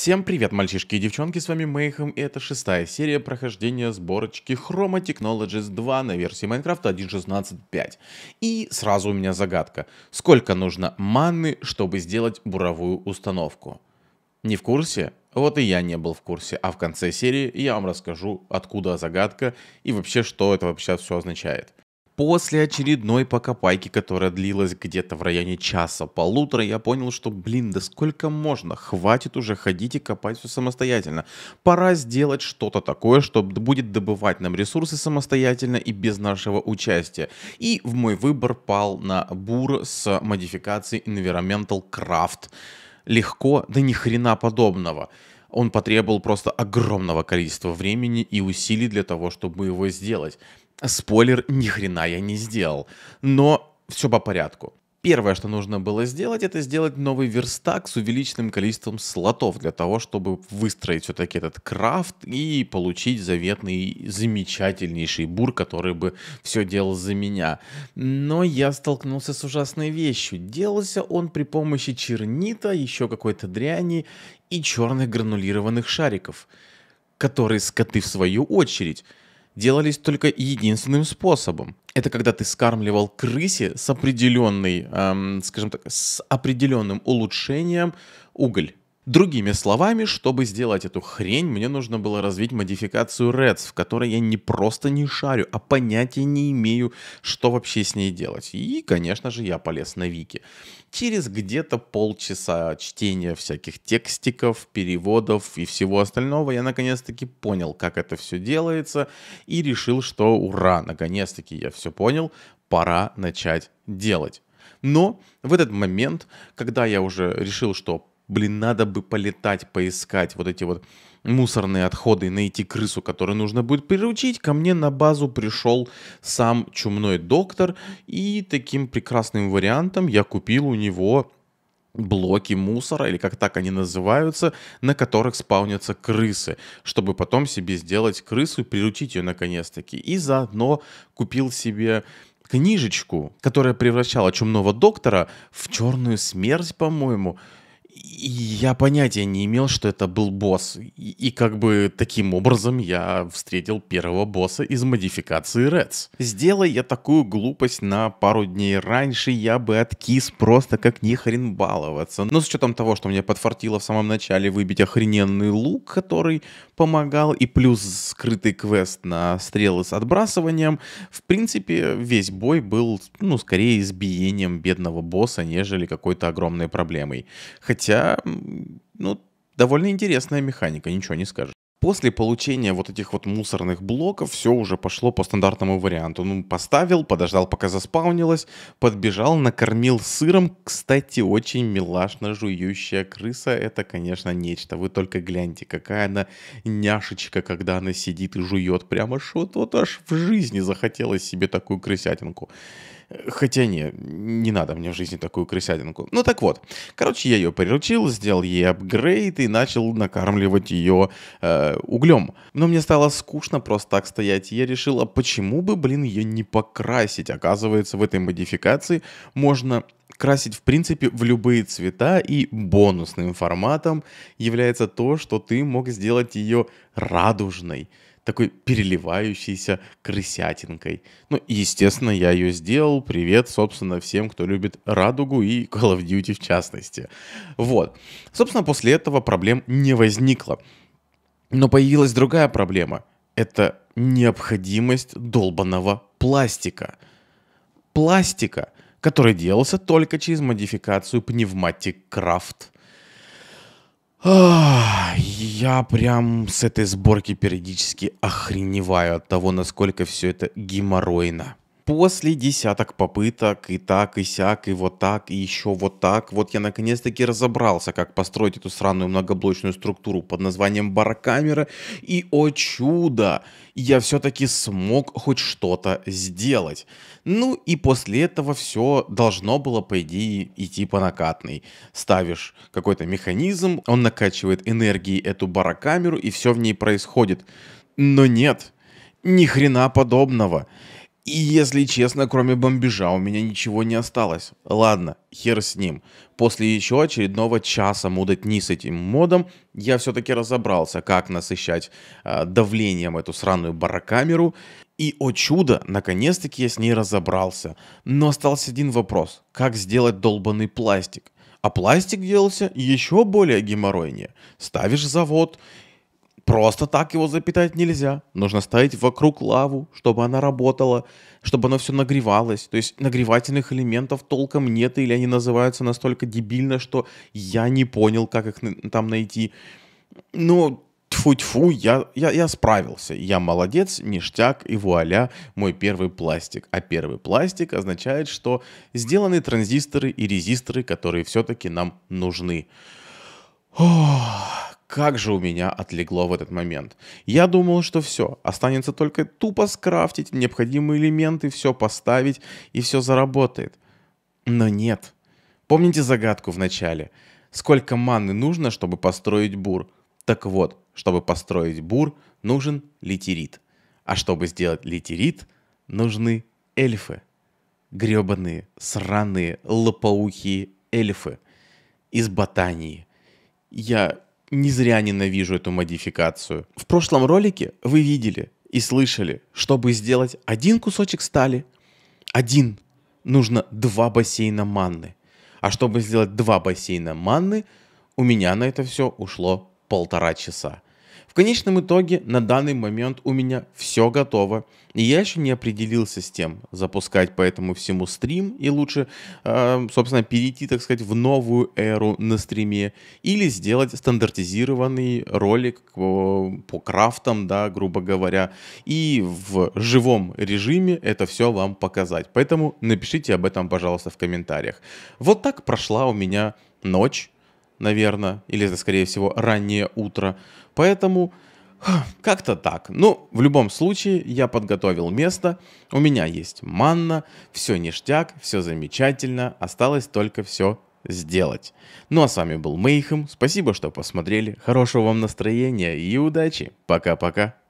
Всем привет, мальчишки и девчонки, с вами Мейхем, и это шестая серия прохождения сборочки Chroma Technologies 2 на версии Minecraft 1.16.5. И сразу у меня загадка. Сколько нужно манны, чтобы сделать буровую установку? Не в курсе? Вот и я не был в курсе, а в конце серии я вам расскажу, откуда загадка и вообще, что это вообще все означает после очередной покопайки, которая длилась где-то в районе часа-полутора, я понял, что, блин, да сколько можно, хватит уже ходить и копать все самостоятельно. Пора сделать что-то такое, что будет добывать нам ресурсы самостоятельно и без нашего участия. И в мой выбор пал на бур с модификацией Environmental Craft. Легко, да ни хрена подобного он потребовал просто огромного количества времени и усилий для того, чтобы его сделать. Спойлер, ни хрена я не сделал. Но все по порядку. Первое, что нужно было сделать, это сделать новый верстак с увеличенным количеством слотов для того, чтобы выстроить все-таки этот крафт и получить заветный замечательнейший бур, который бы все делал за меня. Но я столкнулся с ужасной вещью. Делался он при помощи чернита, еще какой-то дряни и черных гранулированных шариков, которые скоты в свою очередь делались только единственным способом. Это когда ты скармливал крысе с определенной, эм, скажем так, с определенным улучшением уголь. Другими словами, чтобы сделать эту хрень, мне нужно было развить модификацию Reds, в которой я не просто не шарю, а понятия не имею, что вообще с ней делать. И, конечно же, я полез на Вики. Через где-то полчаса чтения всяких текстиков, переводов и всего остального я наконец-таки понял, как это все делается, и решил, что ура, наконец-таки я все понял, пора начать делать. Но в этот момент, когда я уже решил, что блин, надо бы полетать, поискать вот эти вот мусорные отходы, найти крысу, которую нужно будет приручить. Ко мне на базу пришел сам чумной доктор, и таким прекрасным вариантом я купил у него блоки мусора, или как так они называются, на которых спаунятся крысы, чтобы потом себе сделать крысу и приручить ее наконец-таки. И заодно купил себе книжечку, которая превращала чумного доктора в черную смерть, по-моему, я понятия не имел, что это был босс. И, и как бы таким образом я встретил первого босса из модификации Reds. Сделай я такую глупость на пару дней раньше, я бы откис просто как не баловаться. Но с учетом того, что мне подфартило в самом начале выбить охрененный лук, который помогал, и плюс скрытый квест на стрелы с отбрасыванием, в принципе, весь бой был, ну, скорее избиением бедного босса, нежели какой-то огромной проблемой. Хотя Хотя, ну, довольно интересная механика, ничего не скажешь. После получения вот этих вот мусорных блоков все уже пошло по стандартному варианту. Ну, поставил, подождал, пока заспаунилось, подбежал, накормил сыром. Кстати, очень милашно жующая крыса, это, конечно, нечто. Вы только гляньте, какая она няшечка, когда она сидит и жует. Прямо что-то аж в жизни захотелось себе такую крысятинку. Хотя не, не надо мне в жизни такую крысятинку. Ну так вот, короче, я ее приручил, сделал ей апгрейд и начал накармливать ее э, углем. Но мне стало скучно просто так стоять, и я решил, а почему бы, блин, ее не покрасить? Оказывается, в этой модификации можно красить в принципе в любые цвета и бонусным форматом является то, что ты мог сделать ее радужной такой переливающейся крысятинкой. Ну, и, естественно, я ее сделал. Привет, собственно, всем, кто любит «Радугу» и Call of Duty в частности. Вот. Собственно, после этого проблем не возникло. Но появилась другая проблема. Это необходимость долбанного пластика. Пластика, который делался только через модификацию пневматик крафт. Я прям с этой сборки периодически охреневаю от того, насколько все это геморройно после десяток попыток и так, и сяк, и вот так, и еще вот так, вот я наконец-таки разобрался, как построить эту сраную многоблочную структуру под названием барокамера, и, о чудо, я все-таки смог хоть что-то сделать. Ну и после этого все должно было, по идее, идти по накатной. Ставишь какой-то механизм, он накачивает энергией эту барокамеру, и все в ней происходит. Но нет, ни хрена подобного. И если честно, кроме бомбежа у меня ничего не осталось. Ладно, хер с ним. После еще очередного часа мудотни с этим модом я все-таки разобрался, как насыщать э, давлением эту сраную барокамеру. И, о чудо, наконец-таки я с ней разобрался. Но остался один вопрос. Как сделать долбанный пластик? А пластик делался еще более геморройнее. Ставишь завод Просто так его запитать нельзя. Нужно ставить вокруг лаву, чтобы она работала, чтобы оно все нагревалось. То есть нагревательных элементов толком нет, или они называются настолько дебильно, что я не понял, как их там найти. Но ну, тьфу-тьфу, я, я, я справился. Я молодец, ништяк и вуаля, мой первый пластик. А первый пластик означает, что сделаны транзисторы и резисторы, которые все-таки нам нужны. Ох как же у меня отлегло в этот момент. Я думал, что все, останется только тупо скрафтить необходимые элементы, все поставить и все заработает. Но нет. Помните загадку в начале? Сколько маны нужно, чтобы построить бур? Так вот, чтобы построить бур, нужен литерит. А чтобы сделать литерит, нужны эльфы. Гребаные, сраные, лопоухие эльфы. Из ботании. Я не зря ненавижу эту модификацию. В прошлом ролике вы видели и слышали, чтобы сделать один кусочек стали, один, нужно два бассейна манны. А чтобы сделать два бассейна манны, у меня на это все ушло полтора часа. В конечном итоге на данный момент у меня все готово, и я еще не определился с тем, запускать по этому всему стрим, и лучше, а, собственно, перейти, так сказать, в новую эру на стриме, или сделать стандартизированный ролик по, по крафтам, да, грубо говоря, и в живом режиме это все вам показать. Поэтому напишите об этом, пожалуйста, в комментариях. Вот так прошла у меня ночь наверное, или, это, скорее всего, раннее утро. Поэтому как-то так. Ну, в любом случае, я подготовил место, у меня есть манна, все ништяк, все замечательно, осталось только все сделать. Ну а с вами был Мейхем, спасибо, что посмотрели, хорошего вам настроения и удачи, пока-пока.